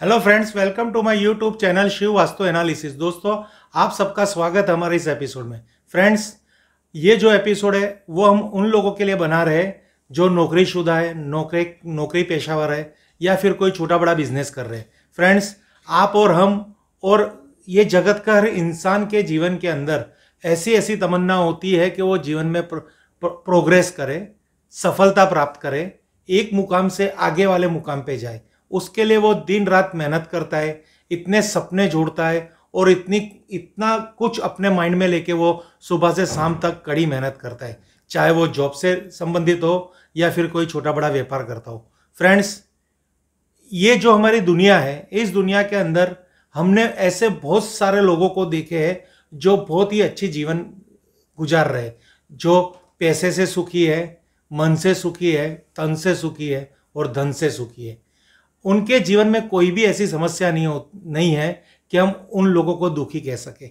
hello friends welcome to my YouTube channel Shiv Vastu analysis दोस्तों आप सबका स्वागत है हमारे इस एपिसोड में फ्रेंड्स ये जो एपिसोड है वो हम उन लोगों के लिए बना रहे जो नौकरीशुदा है नौकरी नौकरी पेशावर है या फिर कोई छोटा बड़ा बिजनेस कर रहे हैं फ्रेंड्स आप और हम और ये जगत का हर इंसान के जीवन के अंदर ऐसी ऐसी तमन्ना होती है कि वो जीवन में प्र, प्र, प्रोग्रेस करे सफलता प्राप्त करे एक मुकाम से आगे वाले मुकाम पे जाए उसके लिए वो दिन रात मेहनत करता है इतने सपने जोड़ता है और इतनी इतना कुछ अपने माइंड में लेके वो सुबह से शाम तक कड़ी मेहनत करता है चाहे वो जॉब से संबंधित हो या फिर कोई छोटा बड़ा व्यापार करता हो फ्रेंड्स ये जो हमारी दुनिया है इस दुनिया के अंदर हमने ऐसे बहुत सारे लोगों को देखे हैं जो बहुत ही अच्छी जीवन गुजार रहे जो पैसे से सुखी है मन से सुखी है तन से सुखी है और धन से सुखी है उनके जीवन में कोई भी ऐसी समस्या नहीं हो नहीं है कि हम उन लोगों को दुखी कह सके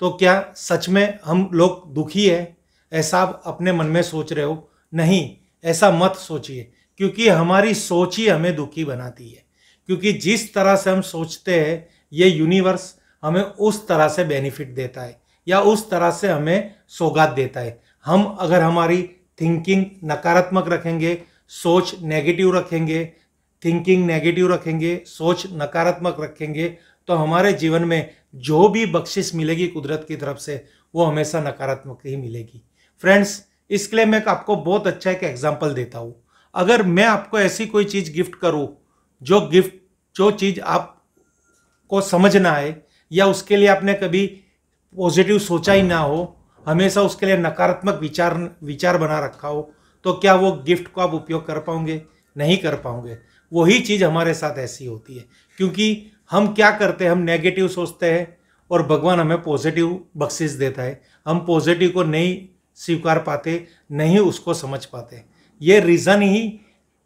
तो क्या सच में हम लोग दुखी है ऐसा आप अपने मन में सोच रहे हो नहीं ऐसा मत सोचिए क्योंकि हमारी सोच ही हमें दुखी बनाती है क्योंकि जिस तरह से हम सोचते हैं ये यूनिवर्स हमें उस तरह से बेनिफिट देता है या उस तरह से हमें सौगात देता है हम अगर हमारी थिंकिंग नकारात्मक रखेंगे सोच नेगेटिव रखेंगे थिंकिंग नेगेटिव रखेंगे सोच नकारात्मक रखेंगे तो हमारे जीवन में जो भी बख्शिश मिलेगी कुदरत की तरफ से वो हमेशा नकारात्मक ही मिलेगी फ्रेंड्स इसके लिए मैं आपको बहुत अच्छा एक एग्जाम्पल देता हूँ अगर मैं आपको ऐसी कोई चीज़ गिफ्ट करूँ जो गिफ्ट जो चीज़ आप को समझ ना आए या उसके लिए आपने कभी पॉजिटिव सोचा ही ना हो हमेशा उसके लिए नकारात्मक विचार विचार बना रखा हो तो क्या वो गिफ्ट को आप उपयोग कर पाओगे नहीं कर पाओगे वही चीज़ हमारे साथ ऐसी होती है क्योंकि हम क्या करते हैं हम नेगेटिव सोचते हैं और भगवान हमें पॉजिटिव बख्शिश देता है हम पॉजिटिव को नहीं स्वीकार पाते नहीं उसको समझ पाते ये रीज़न ही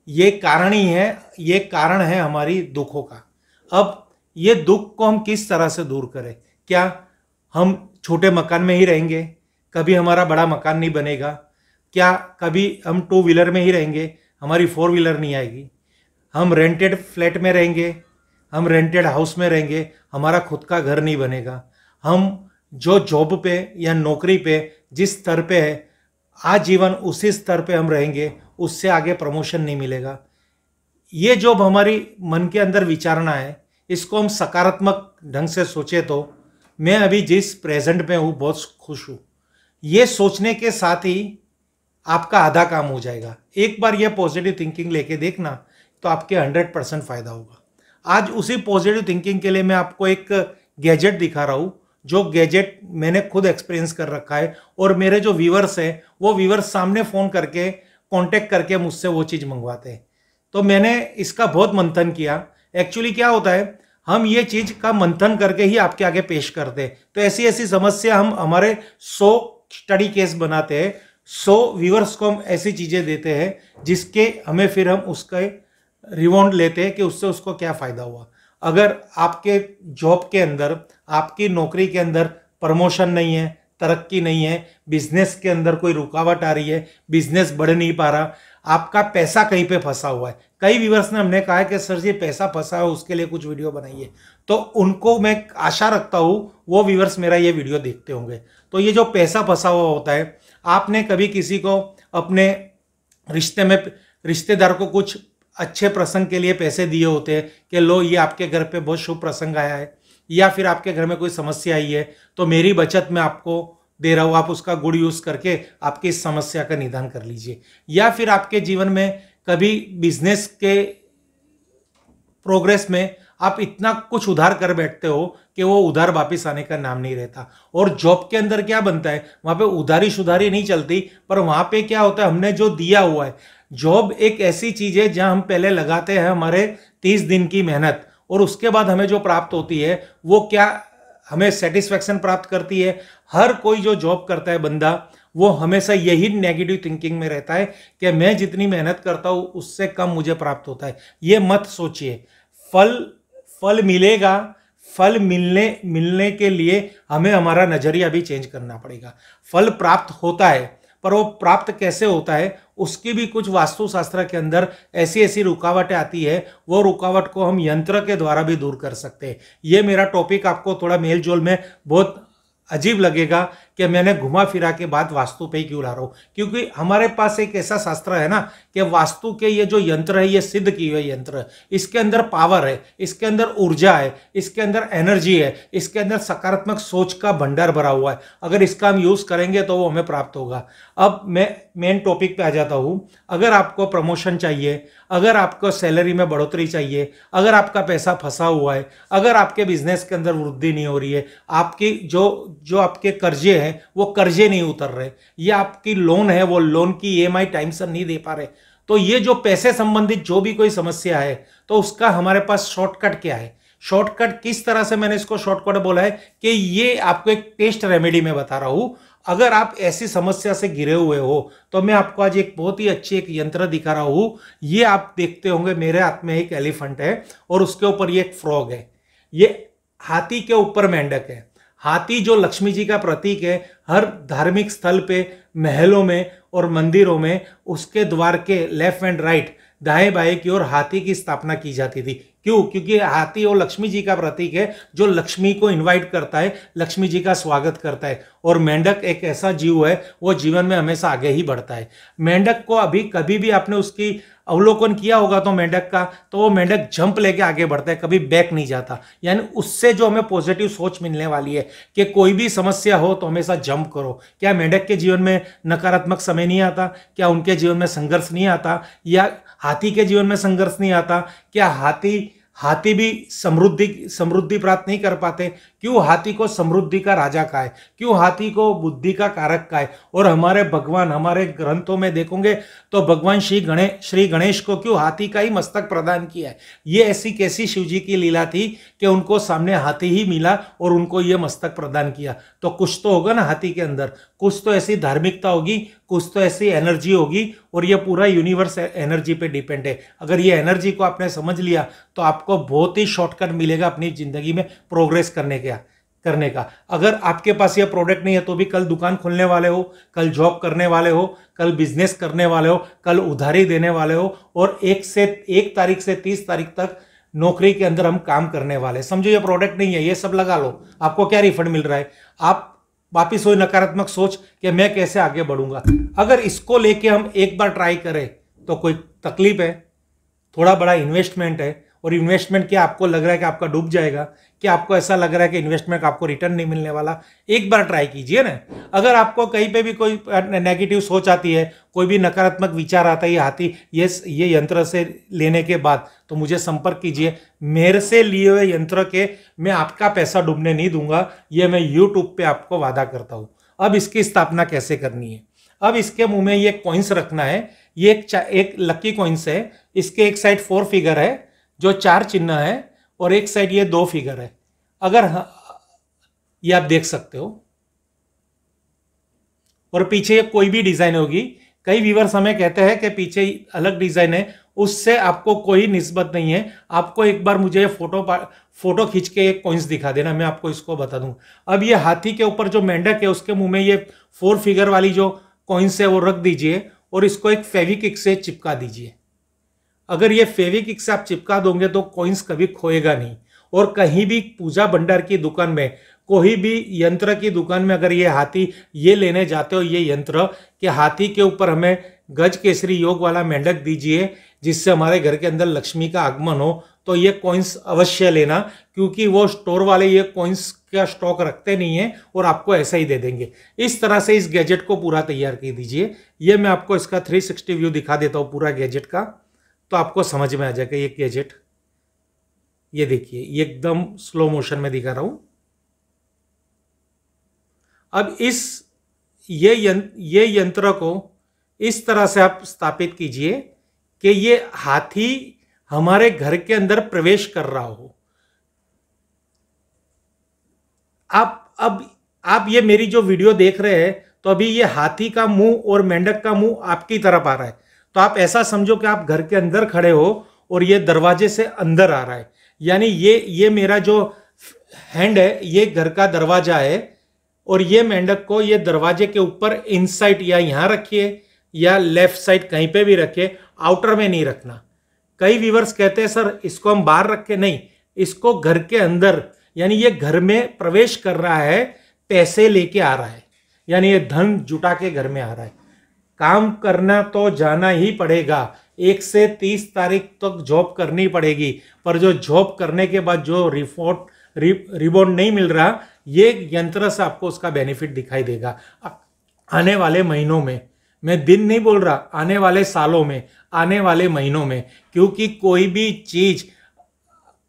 ये कारण ही है ये कारण है हमारी दुखों का अब ये दुख को हम किस तरह से दूर करें क्या हम छोटे मकान में ही रहेंगे कभी हमारा बड़ा मकान नहीं बनेगा क्या कभी हम टू व्हीलर में ही रहेंगे हमारी फोर व्हीलर नहीं आएगी हम रेंटेड फ्लैट में रहेंगे हम रेंटेड हाउस में रहेंगे हमारा खुद का घर नहीं बनेगा हम जो जॉब पे या नौकरी पे जिस स्तर पे है आजीवन उसी स्तर पे हम रहेंगे उससे आगे प्रमोशन नहीं मिलेगा ये जो हमारी मन के अंदर विचारणा है इसको हम सकारात्मक ढंग से सोचे तो मैं अभी जिस प्रेजेंट में हूँ बहुत खुश हूँ ये सोचने के साथ ही आपका आधा काम हो जाएगा एक बार यह पॉजिटिव थिंकिंग लेके देखना तो आपके हंड्रेड परसेंट फायदा होगा आज उसी पॉजिटिव थिंकिंग के लिए मैं आपको एक गैजेट दिखा रहा हूँ जो गैजेट मैंने खुद एक्सपीरियंस कर रखा है और मेरे जो व्यूवर्स हैं वो व्यूवर्स सामने फ़ोन करके कॉन्टेक्ट करके मुझसे वो चीज़ मंगवाते हैं तो मैंने इसका बहुत मंथन किया एक्चुअली क्या होता है हम ये चीज़ का मंथन करके ही आपके आगे पेश करते हैं तो ऐसी ऐसी समस्या हम हमारे सौ स्टडी केस बनाते हैं सो व्यूवर्स को हम ऐसी चीज़ें देते हैं जिसके हमें फिर हम उसके रिवॉन्ड लेते हैं कि उससे उसको क्या फ़ायदा हुआ अगर आपके जॉब के अंदर आपकी नौकरी के अंदर प्रमोशन नहीं है तरक्की नहीं है बिजनेस के अंदर कोई रुकावट आ रही है बिजनेस बढ़ नहीं पा रहा आपका पैसा कहीं पे फंसा हुआ है कई व्यूवर्स ने हमने कहा है कि सर जी पैसा फंसा है उसके लिए कुछ वीडियो बनाइए तो उनको मैं आशा रखता हूँ वो व्यूवर्स मेरा ये वीडियो देखते होंगे तो ये जो पैसा फंसा हुआ होता है आपने कभी किसी को अपने रिश्ते में रिश्तेदार को कुछ अच्छे प्रसंग के लिए पैसे दिए होते हैं कि लो ये आपके घर पे बहुत शुभ प्रसंग आया है या फिर आपके घर में कोई समस्या आई है तो मेरी बचत में आपको दे रहा हूँ आप उसका गुड यूज़ करके आपकी इस समस्या का निदान कर लीजिए या फिर आपके जीवन में कभी बिजनेस के प्रोग्रेस में आप इतना कुछ उधार कर बैठते हो कि वो उधार वापिस आने का नाम नहीं रहता और जॉब के अंदर क्या बनता है वहाँ पे उधारी सुधारी नहीं चलती पर वहाँ पे क्या होता है हमने जो दिया हुआ है जॉब एक ऐसी चीज़ है जहाँ हम पहले लगाते हैं हमारे तीस दिन की मेहनत और उसके बाद हमें जो प्राप्त होती है वो क्या हमें सेटिस्फेक्शन प्राप्त करती है हर कोई जो जॉब करता है बंदा वो हमेशा यही नेगेटिव थिंकिंग में रहता है कि मैं जितनी मेहनत करता हूँ उससे कम मुझे प्राप्त होता है ये मत सोचिए फल फल मिलेगा फल मिलने मिलने के लिए हमें हमारा नज़रिया भी चेंज करना पड़ेगा फल प्राप्त होता है पर वो प्राप्त कैसे होता है उसकी भी कुछ वास्तुशास्त्र के अंदर ऐसी ऐसी रुकावटें आती है वो रुकावट को हम यंत्र के द्वारा भी दूर कर सकते हैं ये मेरा टॉपिक आपको थोड़ा मेल जोल में बहुत अजीब लगेगा कि मैंने घुमा फिरा के बात वास्तु पे ही क्यों ला रहा हूँ क्योंकि हमारे पास एक ऐसा शास्त्र है ना कि वास्तु के ये जो यंत्र है ये सिद्ध किए हुए यंत्र इसके अंदर पावर है इसके अंदर ऊर्जा है इसके अंदर एनर्जी है इसके अंदर सकारात्मक सोच का भंडार भरा हुआ है अगर इसका हम यूज़ करेंगे तो वो हमें प्राप्त होगा अब मैं मेन टॉपिक पे आ जाता हूँ अगर आपको प्रमोशन चाहिए अगर आपको सैलरी में बढ़ोतरी चाहिए अगर आपका पैसा फंसा हुआ है अगर आपके बिजनेस के अंदर वृद्धि नहीं हो रही है आपकी जो जो आपके कर्जे हैं है वो कर्जे नहीं उतर रहे ये आपकी लोन है वो लोन की ई e टाइम से नहीं दे पा रहे तो ये जो पैसे संबंधित जो भी कोई समस्या है तो उसका हमारे पास शॉर्टकट क्या है शॉर्टकट किस तरह से मैंने इसको शॉर्टकट बोला है कि ये आपको एक टेस्ट रेमेडी में बता रहा हूं अगर आप ऐसी समस्या से घिरे हुए हो तो मैं आपको आज एक बहुत ही अच्छी एक यंत्र दिखा रहा हूं ये आप देखते होंगे मेरे हाथ में एक एलिफेंट है और उसके ऊपर ये एक फ्रॉग है ये हाथी के ऊपर मेंढक है हाथी जो लक्ष्मी जी का प्रतीक है हर धार्मिक स्थल पे महलों में और मंदिरों में उसके द्वार के लेफ्ट एंड राइट दाएं बाएं की ओर हाथी की स्थापना की जाती थी क्यों क्योंकि हाथी और लक्ष्मी जी का प्रतीक है जो लक्ष्मी को इनवाइट करता है लक्ष्मी जी का स्वागत करता है और मेंढक एक ऐसा जीव है वो जीवन में हमेशा आगे ही बढ़ता है मेंढक को अभी कभी भी आपने उसकी अवलोकन किया होगा तो मेंढक का तो वो मेंढक जंप लेके आगे बढ़ता है कभी बैक नहीं जाता यानी उससे जो हमें पॉजिटिव सोच मिलने वाली है कि कोई भी समस्या हो तो हमेशा जंप करो क्या मेंढक के जीवन में नकारात्मक समय नहीं आता क्या उनके जीवन में संघर्ष नहीं आता या हाथी के जीवन में संघर्ष नहीं आता क्या हाथी हाथी भी समृद्धि समृद्धि प्राप्त नहीं कर पाते क्यों हाथी को समृद्धि का राजा का है क्यों हाथी को बुद्धि का कारक का है और हमारे भगवान हमारे ग्रंथों में देखोगे तो भगवान श्री गणेश श्री गणेश को क्यों हाथी का ही मस्तक प्रदान किया है ये ऐसी कैसी शिव जी की लीला थी कि उनको सामने हाथी ही मिला और उनको ये मस्तक प्रदान किया तो कुछ तो होगा ना हाथी के अंदर कुछ तो ऐसी धार्मिकता होगी कुछ तो ऐसी एनर्जी होगी और ये पूरा यूनिवर्स एनर्जी e- पे डिपेंड है अगर ये एनर्जी को आपने समझ लिया तो आपको बहुत ही शॉर्टकट मिलेगा अपनी ज़िंदगी में प्रोग्रेस करने का करने का अगर आपके पास ये प्रोडक्ट नहीं है तो भी कल दुकान खोलने वाले हो कल जॉब करने वाले हो कल बिजनेस करने वाले हो कल उधारी देने वाले हो और एक से एक तारीख से तीस तारीख तक नौकरी के अंदर हम काम करने वाले समझो ये प्रोडक्ट नहीं है ये सब लगा लो आपको क्या रिफंड मिल रहा है आप वापिस वही नकारात्मक सोच कि मैं कैसे आगे बढ़ूंगा अगर इसको लेके हम एक बार ट्राई करें तो कोई तकलीफ है थोड़ा बड़ा इन्वेस्टमेंट है और इन्वेस्टमेंट क्या आपको लग रहा है कि आपका डूब जाएगा कि आपको ऐसा लग रहा है कि इन्वेस्टमेंट आपको रिटर्न नहीं मिलने वाला एक बार ट्राई कीजिए ना अगर आपको कहीं पे भी कोई नेगेटिव सोच आती है कोई भी नकारात्मक विचार आता है हाथी ये ये यंत्र से लेने के बाद तो मुझे संपर्क कीजिए मेरे से लिए हुए यंत्र के मैं आपका पैसा डूबने नहीं दूंगा ये मैं यूट्यूब पर आपको वादा करता हूँ अब इसकी स्थापना कैसे करनी है अब इसके मुंह में ये कॉइन्स रखना है ये एक, एक लकी कॉइन्स है इसके एक साइड फोर फिगर है जो चार चिन्ह है और एक साइड ये दो फिगर है अगर ये आप देख सकते हो और पीछे कोई भी डिजाइन होगी कई व्यूवर्स हमें कहते हैं कि पीछे अलग डिजाइन है उससे आपको कोई निस्बत नहीं है आपको एक बार मुझे फोटो फोटो खींच के एक कॉइंस दिखा देना मैं आपको इसको बता दूं अब ये हाथी के ऊपर जो मेंढक है उसके मुंह में ये फोर फिगर वाली जो कॉइन्स है वो रख दीजिए और इसको एक फेविक से चिपका दीजिए अगर ये फेविक से आप चिपका दोगे तो कॉइन्स कभी खोएगा नहीं और कहीं भी पूजा भंडार की दुकान में कोई भी यंत्र की दुकान में अगर ये हाथी ये लेने जाते हो ये यंत्र कि हाथी के ऊपर हमें गज केसरी योग वाला मेंढक दीजिए जिससे हमारे घर के अंदर लक्ष्मी का आगमन हो तो ये कॉइन्स अवश्य लेना क्योंकि वो स्टोर वाले ये कॉइन्स का स्टॉक रखते नहीं है और आपको ऐसा ही दे देंगे इस तरह से इस गैजेट को पूरा तैयार कर दीजिए ये मैं आपको इसका 360 व्यू दिखा देता हूँ पूरा गैजेट का तो आपको समझ में आ जाएगा ये गैजेट ये देखिए एकदम स्लो मोशन में दिखा रहा हूं अब इस ये यं, ये यंत्र को इस तरह से आप स्थापित कीजिए कि ये हाथी हमारे घर के अंदर प्रवेश कर रहा हो आप अब आप ये मेरी जो वीडियो देख रहे हैं तो अभी ये हाथी का मुंह और मेंढक का मुंह आपकी तरफ आ रहा है तो आप ऐसा समझो कि आप घर के अंदर खड़े हो और ये दरवाजे से अंदर आ रहा है यानी ये ये मेरा जो हैंड है ये घर का दरवाजा है और ये मेंढक को ये दरवाजे के ऊपर इन साइड या यहाँ रखिए या लेफ्ट साइड कहीं पे भी रखिए आउटर में नहीं रखना कई व्यूवर्स कहते हैं सर इसको हम बाहर रखे नहीं इसको घर के अंदर यानी ये घर में प्रवेश कर रहा है पैसे लेके आ रहा है यानी ये धन जुटा के घर में आ रहा है काम करना तो जाना ही पड़ेगा एक से तीस तारीख तक जॉब करनी पड़ेगी पर जो जॉब करने के बाद जो रिपोर्ट रि, रिबोन नहीं मिल रहा ये यंत्र से आपको उसका बेनिफिट दिखाई देगा आने वाले महीनों में मैं दिन नहीं बोल रहा आने वाले सालों में आने वाले महीनों में क्योंकि कोई भी चीज़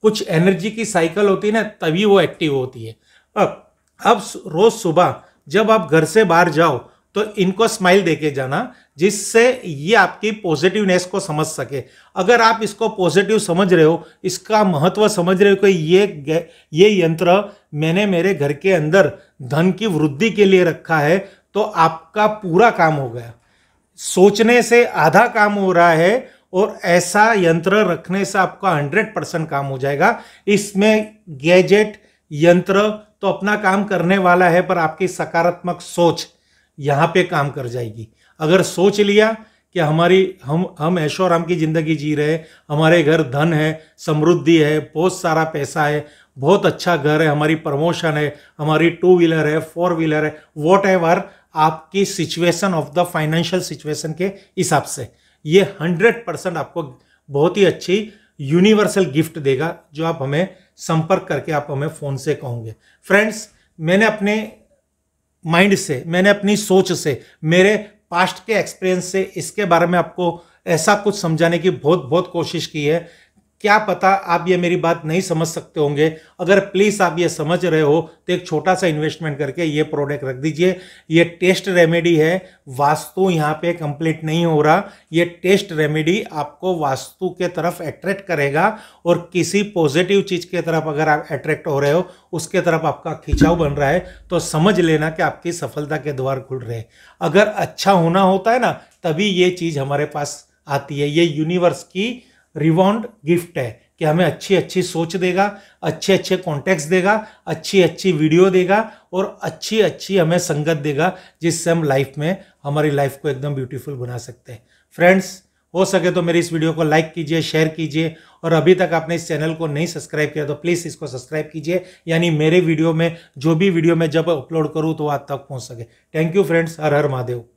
कुछ एनर्जी की साइकिल होती है ना तभी वो एक्टिव होती है अब अब रोज़ सुबह जब आप घर से बाहर जाओ तो इनको स्माइल देके जाना जिससे ये आपकी पॉजिटिवनेस को समझ सके अगर आप इसको पॉजिटिव समझ रहे हो इसका महत्व समझ रहे हो कि ये ये यंत्र मैंने मेरे घर के अंदर धन की वृद्धि के लिए रखा है तो आपका पूरा काम हो गया सोचने से आधा काम हो रहा है और ऐसा यंत्र रखने से आपका हंड्रेड परसेंट काम हो जाएगा इसमें गैजेट यंत्र तो अपना काम करने वाला है पर आपकी सकारात्मक सोच यहाँ पे काम कर जाएगी अगर सोच लिया कि हमारी हम हम ऐशो आराम की ज़िंदगी जी रहे हमारे घर धन है समृद्धि है बहुत सारा पैसा है बहुत अच्छा घर है हमारी प्रमोशन है हमारी टू व्हीलर है फोर व्हीलर है वॉट एवर आपकी situation of the financial situation के हिसाब से ये हंड्रेड परसेंट आपको बहुत ही अच्छी यूनिवर्सल गिफ्ट देगा जो आप हमें संपर्क करके आप हमें फ़ोन से कहोगे फ्रेंड्स मैंने अपने माइंड से मैंने अपनी सोच से मेरे पास्ट के एक्सपीरियंस से इसके बारे में आपको ऐसा कुछ समझाने की बहुत बहुत कोशिश की है क्या पता आप ये मेरी बात नहीं समझ सकते होंगे अगर प्लीज़ आप ये समझ रहे हो तो एक छोटा सा इन्वेस्टमेंट करके ये प्रोडक्ट रख दीजिए ये टेस्ट रेमेडी है वास्तु यहाँ पे कंप्लीट नहीं हो रहा ये टेस्ट रेमेडी आपको वास्तु के तरफ अट्रैक्ट करेगा और किसी पॉजिटिव चीज़ के तरफ अगर आप अट्रैक्ट हो रहे हो उसके तरफ आपका खिंचाव बन रहा है तो समझ लेना कि आपकी सफलता के द्वार खुल रहे हैं अगर अच्छा होना होता है ना तभी ये चीज़ हमारे पास आती है ये यूनिवर्स की रिवॉन्ड गिफ्ट है कि हमें अच्छी अच्छी सोच देगा अच्छे अच्छे कॉन्टेक्ट्स देगा अच्छी अच्छी वीडियो देगा और अच्छी अच्छी हमें संगत देगा जिससे हम लाइफ में हमारी लाइफ को एकदम ब्यूटीफुल बना सकते हैं फ्रेंड्स हो सके तो मेरी इस वीडियो को लाइक कीजिए शेयर कीजिए और अभी तक आपने इस चैनल को नहीं सब्सक्राइब किया तो प्लीज़ इसको सब्सक्राइब कीजिए यानी मेरे वीडियो में जो भी वीडियो मैं जब अपलोड करूँ तो आप तक पहुँच सके थैंक यू फ्रेंड्स हर हर महादेव